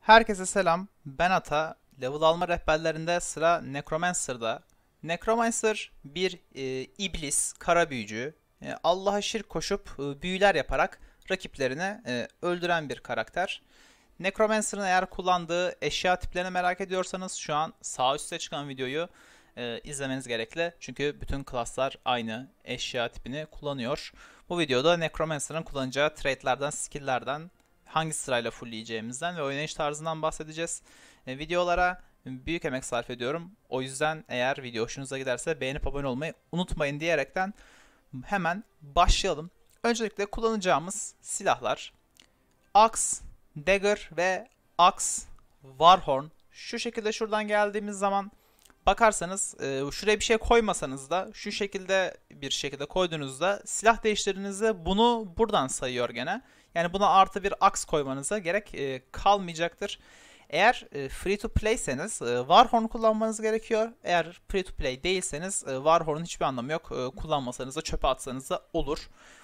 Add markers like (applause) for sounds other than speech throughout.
Herkese selam. Ben Ata. Level alma rehberlerinde sıra Necromancer'da. Necromancer bir e, iblis, kara büyücü. E, Allah'a şirk koşup e, büyüler yaparak rakiplerini e, öldüren bir karakter. Necromancer'ın eğer kullandığı eşya tiplerini merak ediyorsanız şu an sağ üstte çıkan videoyu e, izlemeniz gerekli. Çünkü bütün klaslar aynı eşya tipini kullanıyor. Bu videoda Necromancer'ın kullanacağı traitlerden, skill'lerden hangi sırayla fullleyeceğimizden ve oynayış tarzından bahsedeceğiz. E, videolara büyük emek sarf ediyorum. O yüzden eğer video hoşunuza giderse beğenip abone olmayı unutmayın diyerekten hemen başlayalım. Öncelikle kullanacağımız silahlar Axe, Dagger ve Axe Warhorn. Şu şekilde şuradan geldiğimiz zaman bakarsanız e, şuraya bir şey koymasanız da şu şekilde bir şekilde koyduğunuzda silah değiştirdiğinizde bunu buradan sayıyor gene. Yani buna artı bir aks koymanıza gerek e, kalmayacaktır. Eğer e, free to play'seniz e, Warhorn kullanmanız gerekiyor. Eğer free to play değilseniz e, Warhorn'un hiçbir anlamı yok. E, kullanmasanız da çöpe atsanız da olur.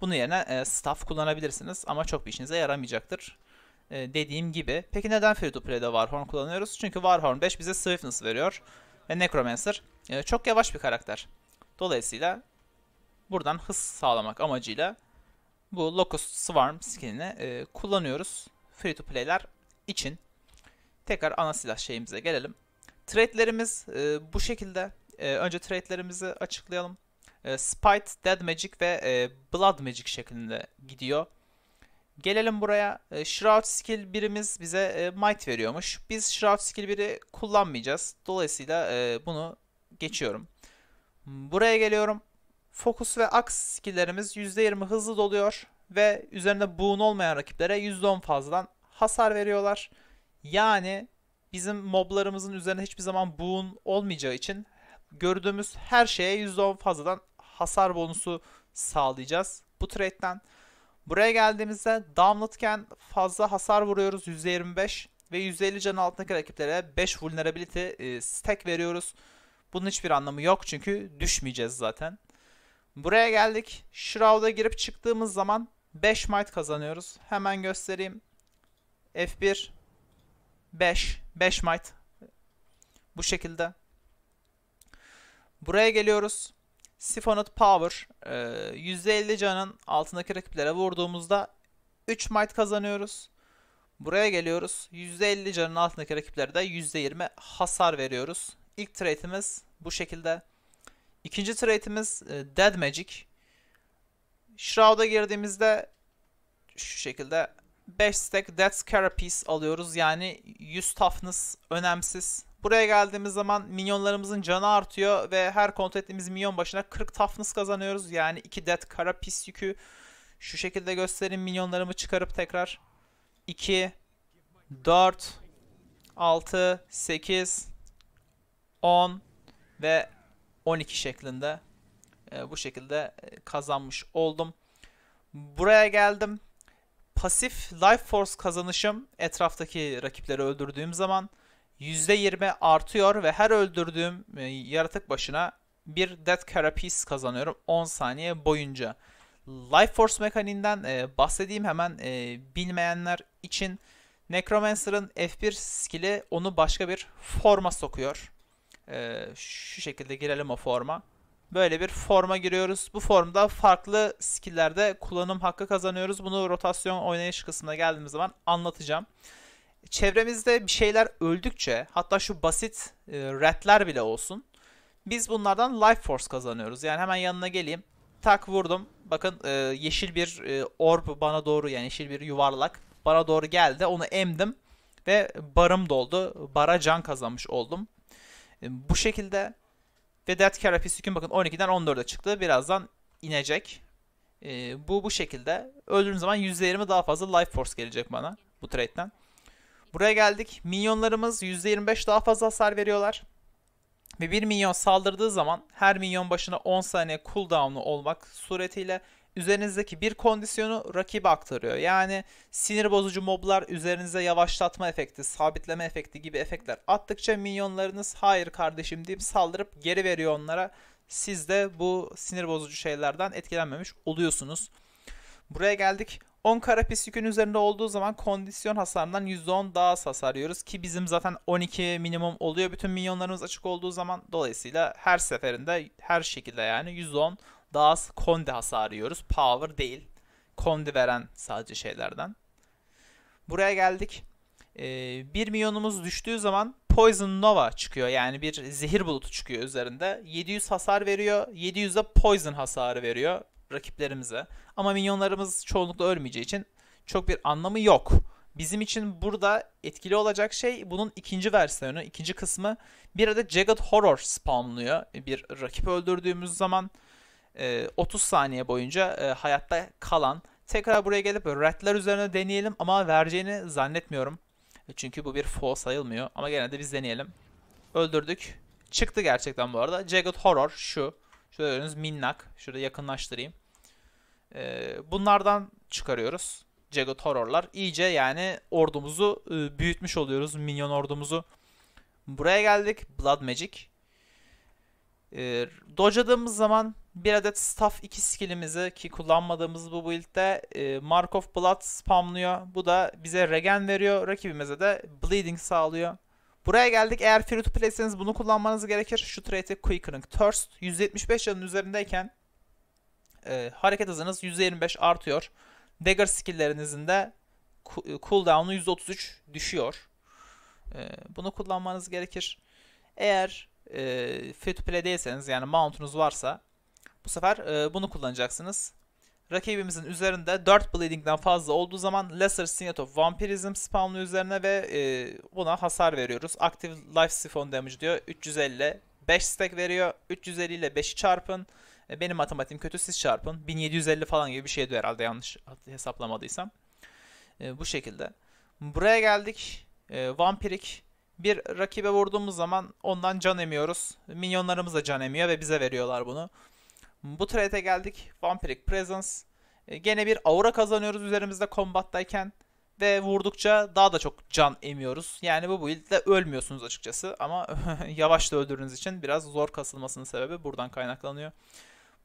Bunun yerine e, staff kullanabilirsiniz ama çok bir işinize yaramayacaktır e, dediğim gibi. Peki neden Free to Play'de Warhorn kullanıyoruz? Çünkü Warhorn 5 bize Swiftness veriyor ve Necromancer e, çok yavaş bir karakter. Dolayısıyla buradan hız sağlamak amacıyla bu Locust Swarm skinini e, kullanıyoruz. Free to play'ler için. Tekrar ana silah şeyimize gelelim. Trade'lerimiz e, bu şekilde. önce trade'lerimizi açıklayalım. Spite, Dead Magic ve Blood Magic şeklinde gidiyor. Gelelim buraya. E, shroud Skill birimiz bize e, Might veriyormuş. Biz Shroud Skill 1'i kullanmayacağız. Dolayısıyla e, bunu geçiyorum. Buraya geliyorum. Focus ve Axe skilllerimiz %20 hızlı doluyor ve üzerinde boon olmayan rakiplere %10 fazladan hasar veriyorlar. Yani bizim moblarımızın üzerine hiçbir zaman boon olmayacağı için gördüğümüz her şeye %10 fazladan hasar bonusu sağlayacağız bu trade'den. Buraya geldiğimizde damlatken fazla hasar vuruyoruz 125 ve 150 can altındaki rakiplere 5 vulnerability e, stack veriyoruz. Bunun hiçbir anlamı yok çünkü düşmeyeceğiz zaten. Buraya geldik. Shroud'a girip çıktığımız zaman 5 might kazanıyoruz. Hemen göstereyim. F1 5 5 might bu şekilde. Buraya geliyoruz. Siphonut Power e, %50 canın altındaki rakiplere vurduğumuzda 3 might kazanıyoruz. Buraya geliyoruz. %50 canın altındaki rakiplere de %20 hasar veriyoruz. İlk trade'imiz bu şekilde. İkinci trade'imiz e, Dead Magic. Shroud'a girdiğimizde şu şekilde 5 stack Dead Scarapace alıyoruz. Yani 100 toughness önemsiz. Buraya geldiğimiz zaman minyonlarımızın canı artıyor ve her kontrol ettiğimiz minyon başına 40 toughness kazanıyoruz. Yani 2 dead kara pis yükü. Şu şekilde göstereyim minyonlarımı çıkarıp tekrar. 2, 4, 6, 8, 10 ve 12 şeklinde e, bu şekilde e, kazanmış oldum. Buraya geldim. Pasif Life Force kazanışım etraftaki rakipleri öldürdüğüm zaman %20 artıyor ve her öldürdüğüm e, yaratık başına bir Death Cara kazanıyorum 10 saniye boyunca. Life Force mekaniğinden e, bahsedeyim hemen e, bilmeyenler için. Necromancer'ın F1 skill'i onu başka bir forma sokuyor. E, şu şekilde girelim o forma. Böyle bir forma giriyoruz. Bu formda farklı skill'lerde kullanım hakkı kazanıyoruz. Bunu rotasyon oynayış kısmına geldiğimiz zaman anlatacağım çevremizde bir şeyler öldükçe hatta şu basit e, ratler bile olsun biz bunlardan life force kazanıyoruz. Yani hemen yanına geleyim. Tak vurdum. Bakın e, yeşil bir e, orb bana doğru yani yeşil bir yuvarlak bana doğru geldi. Onu emdim ve barım doldu. Bara can kazanmış oldum. E, bu şekilde ve Death Carapis yükün bakın 12'den 14'e çıktı. Birazdan inecek. E, bu bu şekilde öldüğüm zaman %20 daha fazla life force gelecek bana bu trade'den. Buraya geldik. Minyonlarımız %25 daha fazla hasar veriyorlar. Ve bir minyon saldırdığı zaman her minyon başına 10 saniye cooldown'lu olmak suretiyle üzerinizdeki bir kondisyonu rakibe aktarıyor. Yani sinir bozucu moblar üzerinize yavaşlatma efekti, sabitleme efekti gibi efektler attıkça minyonlarınız hayır kardeşim deyip saldırıp geri veriyor onlara. Siz de bu sinir bozucu şeylerden etkilenmemiş oluyorsunuz. Buraya geldik. 10 karapis yükün üzerinde olduğu zaman kondisyon hasarından %10 daha az hasar yiyoruz. Ki bizim zaten 12 minimum oluyor bütün minyonlarımız açık olduğu zaman. Dolayısıyla her seferinde her şekilde yani %10 daha az kondi hasar yiyoruz. Power değil. Kondi veren sadece şeylerden. Buraya geldik. Ee, bir milyonumuz düştüğü zaman Poison Nova çıkıyor. Yani bir zehir bulutu çıkıyor üzerinde. 700 hasar veriyor. 700'e Poison hasarı veriyor rakiplerimize. Ama minyonlarımız çoğunlukla ölmeyeceği için çok bir anlamı yok. Bizim için burada etkili olacak şey bunun ikinci versiyonu, ikinci kısmı. Bir adet Jagged Horror spawnluyor. Bir rakip öldürdüğümüz zaman 30 e, saniye boyunca e, hayatta kalan. Tekrar buraya gelip redler üzerine deneyelim ama vereceğini zannetmiyorum. E, çünkü bu bir foe sayılmıyor ama genelde biz deneyelim. Öldürdük. Çıktı gerçekten bu arada. Jagged Horror şu. Şöyle gördüğünüz minnak. Şurada yakınlaştırayım. E, bunlardan çıkarıyoruz. Jagged Horror'lar. İyice yani ordumuzu e, büyütmüş oluyoruz. Minyon ordumuzu. Buraya geldik. Blood Magic. E, ee, dodge'ladığımız zaman bir adet staff 2 skillimizi ki kullanmadığımız bu build'de e, Mark of Blood spamlıyor. Bu da bize regen veriyor. Rakibimize de bleeding sağlıyor. Buraya geldik. Eğer free to play'seniz bunu kullanmanız gerekir. Şu trade'e quickening thirst 175 canın üzerindeyken e, hareket hızınız 125 artıyor. Dagger skill'lerinizin de e, cooldown'u %33 düşüyor. E, bunu kullanmanız gerekir. Eğer e, free to play değilseniz yani mount'unuz varsa bu sefer e, bunu kullanacaksınız rakibimizin üzerinde 4 Bleeding'den fazla olduğu zaman Lesser Signet of Vampirism spamlı üzerine ve e, buna hasar veriyoruz. Active Life Siphon Damage diyor. 350 5 stack veriyor. 350 ile 5'i çarpın. E, benim matematiğim kötü siz çarpın. 1750 falan gibi bir şeydi herhalde yanlış hesaplamadıysam. E, bu şekilde. Buraya geldik. E, Vampirik bir rakibe vurduğumuz zaman ondan can emiyoruz. Minyonlarımız da can emiyor ve bize veriyorlar bunu. Bu trade'e geldik. Vampiric Presence. E, gene bir aura kazanıyoruz üzerimizde combat'tayken Ve vurdukça daha da çok can emiyoruz. Yani bu build'de ölmüyorsunuz açıkçası. Ama (laughs) yavaş da öldürdüğünüz için biraz zor kasılmasının sebebi buradan kaynaklanıyor.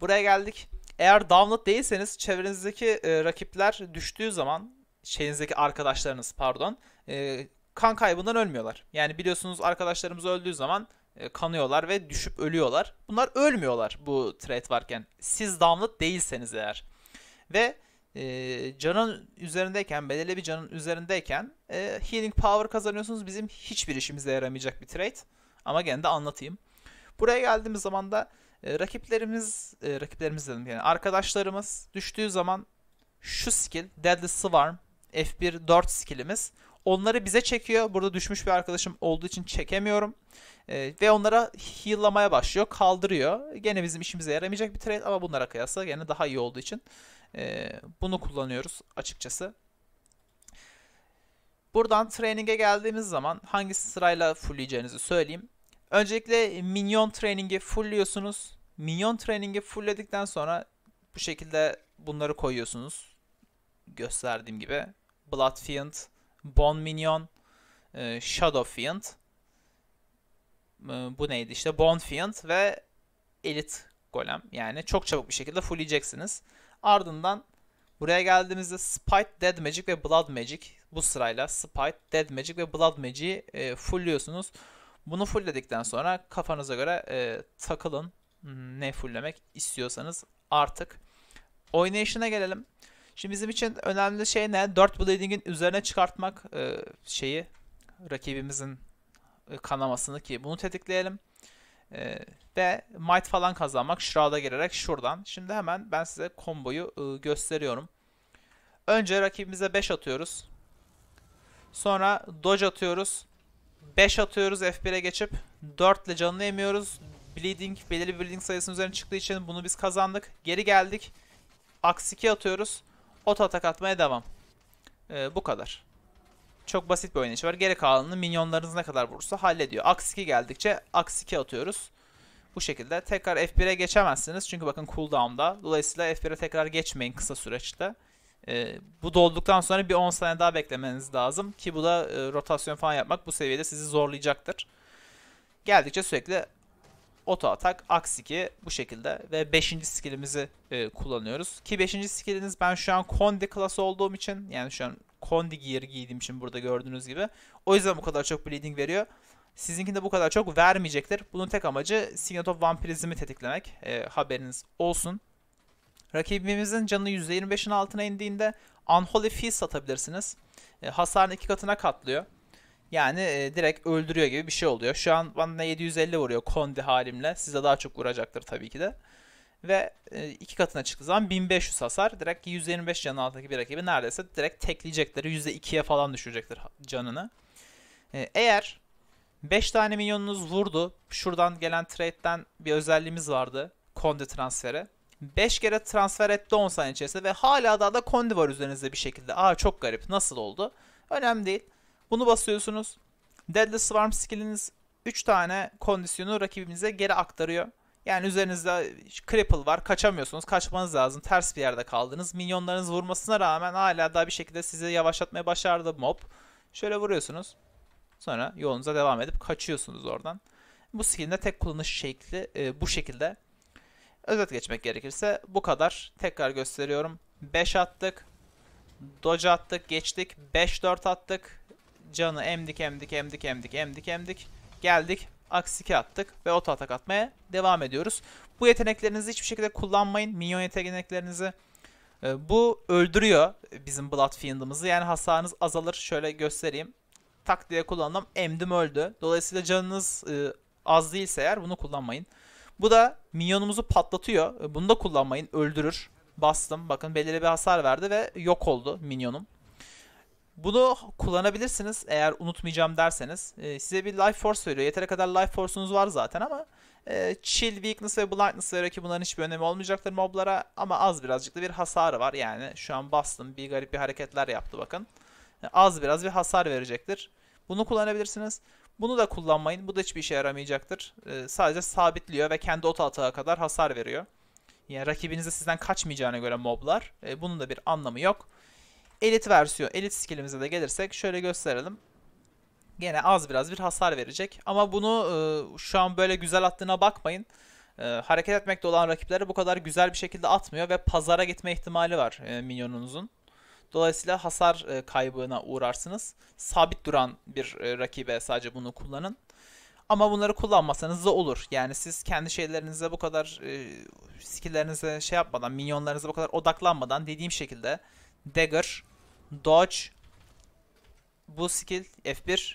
Buraya geldik. Eğer download değilseniz çevrenizdeki e, rakipler düştüğü zaman şeyinizdeki arkadaşlarınız pardon e, kan kaybından ölmüyorlar. Yani biliyorsunuz arkadaşlarımız öldüğü zaman e, kanıyorlar ve düşüp ölüyorlar. Bunlar ölmüyorlar bu trade varken. Siz damlat değilseniz eğer. Ve e, canın üzerindeyken, belirli bir canın üzerindeyken e, healing power kazanıyorsunuz. Bizim hiçbir işimize yaramayacak bir trade. Ama gene de anlatayım. Buraya geldiğimiz zaman da e, rakiplerimiz, e, rakiplerimiz dedim yani arkadaşlarımız düştüğü zaman şu skill Deadly Swarm F1 4 skillimiz Onları bize çekiyor. Burada düşmüş bir arkadaşım olduğu için çekemiyorum. E, ve onlara heal'lamaya başlıyor. Kaldırıyor. Gene bizim işimize yaramayacak bir trade ama bunlara kıyasla gene daha iyi olduğu için e, bunu kullanıyoruz açıkçası. Buradan training'e geldiğimiz zaman hangi sırayla fullleyeceğinizi söyleyeyim. Öncelikle minyon training'i fullliyorsunuz. Minyon training'i fullledikten sonra bu şekilde bunları koyuyorsunuz. Gösterdiğim gibi. Blood Fiend, Bon Minion, e, Shadow Fiend, e, bu neydi işte Bon Fiend ve Elite Golem. Yani çok çabuk bir şekilde fullleyeceksiniz. Ardından buraya geldiğimizde Spite, Dead Magic ve Blood Magic bu sırayla Spite, Dead Magic ve Blood Magic'i e, fullliyorsunuz. Bunu fullledikten sonra kafanıza göre e, takılın hmm, ne fulllemek istiyorsanız artık. Oynayışına gelelim. Şimdi bizim için önemli şey ne? 4 bleeding'in üzerine çıkartmak e, şeyi rakibimizin e, kanamasını ki bunu tetikleyelim. E, ve might falan kazanmak Shroud'a girerek şuradan. Şimdi hemen ben size komboyu e, gösteriyorum. Önce rakibimize 5 atıyoruz. Sonra dodge atıyoruz. 5 atıyoruz F1'e geçip 4 ile canını emiyoruz. Bleeding, belirli bir bleeding sayısının üzerine çıktığı için bunu biz kazandık. Geri geldik. Aksi atıyoruz. Ot atak atmaya devam. Ee, bu kadar. Çok basit bir oynayış var. Geri kalanını minyonlarınız ne kadar vurursa hallediyor. Aks 2 geldikçe aks 2 atıyoruz. Bu şekilde tekrar F1'e geçemezsiniz. Çünkü bakın cooldown'da. Dolayısıyla F1'e tekrar geçmeyin kısa süreçte. E, bu dolduktan sonra bir 10 saniye daha beklemeniz lazım. Ki bu da e, rotasyon falan yapmak bu seviyede sizi zorlayacaktır. Geldikçe sürekli Oto atak, aks 2 bu şekilde ve 5. skillimizi e, kullanıyoruz. Ki 5. skilliniz ben şu an Kondi klası olduğum için yani şu an Kondi gear giydiğim için burada gördüğünüz gibi. O yüzden bu kadar çok bleeding veriyor. Sizinkinde bu kadar çok vermeyecektir. Bunun tek amacı Signet of Vampirizm'i tetiklemek. E, haberiniz olsun. Rakibimizin canı %25'in altına indiğinde Unholy Feast atabilirsiniz. E, hasarın iki katına katlıyor. Yani e, direkt öldürüyor gibi bir şey oluyor. Şu an bana 750 vuruyor Kondi halimle. Size daha çok vuracaktır tabii ki de. Ve e, iki katına çıktığı zaman 1500 hasar. Direkt 125 canı altındaki bir rakibi neredeyse direkt tekleyecektir. %2'ye falan düşürecektir canını. E, eğer 5 tane milyonunuz vurdu. Şuradan gelen trade'den bir özelliğimiz vardı. Kondi transferi. 5 kere transfer etti 10 saniye içerisinde ve hala daha da Kondi var üzerinizde bir şekilde. Aa çok garip nasıl oldu? Önemli değil. Bunu basıyorsunuz. Deadly Swarm skilliniz 3 tane kondisyonu rakibimize geri aktarıyor. Yani üzerinizde cripple var. Kaçamıyorsunuz. Kaçmanız lazım. Ters bir yerde kaldınız. Minyonlarınız vurmasına rağmen hala daha bir şekilde sizi yavaşlatmaya başardı mob. Şöyle vuruyorsunuz. Sonra yolunuza devam edip kaçıyorsunuz oradan. Bu skill'in de tek kullanış şekli e, bu şekilde. Özet geçmek gerekirse bu kadar. Tekrar gösteriyorum. 5 attık. Dodge attık. Geçtik. 5-4 attık canı emdik emdik emdik emdik emdik emdik. Geldik aksi attık ve oto atak atmaya devam ediyoruz. Bu yeteneklerinizi hiçbir şekilde kullanmayın. Minyon yeteneklerinizi. Ee, bu öldürüyor bizim Bloodfiend'ımızı. Yani hasarınız azalır. Şöyle göstereyim. Tak diye kullandım. Emdim öldü. Dolayısıyla canınız e, az değilse eğer bunu kullanmayın. Bu da minyonumuzu patlatıyor. Bunu da kullanmayın. Öldürür. Bastım. Bakın belirli bir hasar verdi ve yok oldu minyonum. Bunu kullanabilirsiniz eğer unutmayacağım derseniz. E, size bir life force veriyor. Yeteri kadar life force'unuz var zaten ama e, chill, weakness ve blindness veriyor ki bunların hiçbir önemi olmayacaktır moblara. Ama az birazcık da bir hasarı var. Yani şu an bastım bir garip bir hareketler yaptı bakın. E, az biraz bir hasar verecektir. Bunu kullanabilirsiniz. Bunu da kullanmayın. Bu da hiçbir işe yaramayacaktır. E, sadece sabitliyor ve kendi ot atağa kadar hasar veriyor. Yani rakibinize sizden kaçmayacağına göre moblar. E, bunun da bir anlamı yok. Elit versiyon, elit skillimize de gelirsek şöyle gösterelim. Gene az biraz bir hasar verecek. Ama bunu e, şu an böyle güzel attığına bakmayın. E, hareket etmekte olan rakiplere bu kadar güzel bir şekilde atmıyor ve pazara gitme ihtimali var e, minyonunuzun. Dolayısıyla hasar e, kaybına uğrarsınız. Sabit duran bir e, rakibe sadece bunu kullanın. Ama bunları kullanmasanız da olur. Yani siz kendi şeylerinize bu kadar e, skilllerinize şey yapmadan, minyonlarınıza bu kadar odaklanmadan dediğim şekilde dagger dodge, bu skill, F1,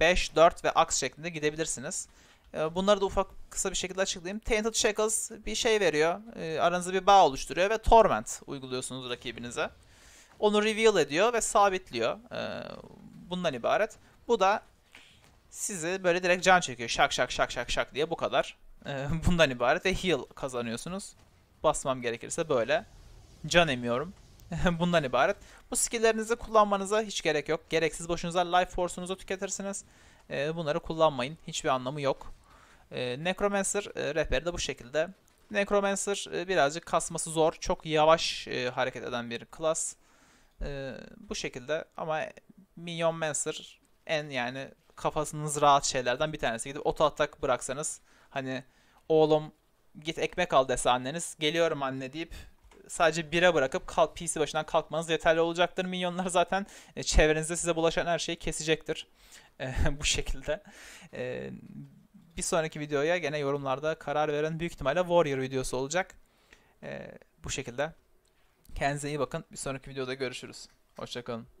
5, 4 ve aks şeklinde gidebilirsiniz. Ee, bunları da ufak kısa bir şekilde açıklayayım. Tainted Shackles bir şey veriyor. Ee, aranızda bir bağ oluşturuyor ve Torment uyguluyorsunuz rakibinize. Onu reveal ediyor ve sabitliyor. Ee, bundan ibaret. Bu da sizi böyle direkt can çekiyor. Şak şak şak şak şak diye bu kadar. Bundan ibaret ve heal kazanıyorsunuz. Basmam gerekirse böyle. Can emiyorum. (laughs) Bundan ibaret. Bu skilllerinizi kullanmanıza hiç gerek yok. Gereksiz boşunuza life force'unuzu tüketirsiniz. E, bunları kullanmayın. Hiçbir anlamı yok. E, Necromancer e, rehberi de bu şekilde. Necromancer e, birazcık kasması zor. Çok yavaş e, hareket eden bir klas. E, ee, bu şekilde ama minion Mancer en yani kafasınız rahat şeylerden bir tanesi. Gidip oto atak bıraksanız hani oğlum git ekmek al dese anneniz geliyorum anne deyip sadece bire bırakıp kalk, PC başından kalkmanız yeterli olacaktır. Minyonlar zaten e, çevrenizde size bulaşan her şeyi kesecektir. E, (laughs) bu şekilde. E, bir sonraki videoya gene yorumlarda karar veren büyük ihtimalle Warrior videosu olacak. E, bu şekilde. Kendinize iyi bakın. Bir sonraki videoda görüşürüz. Hoşçakalın.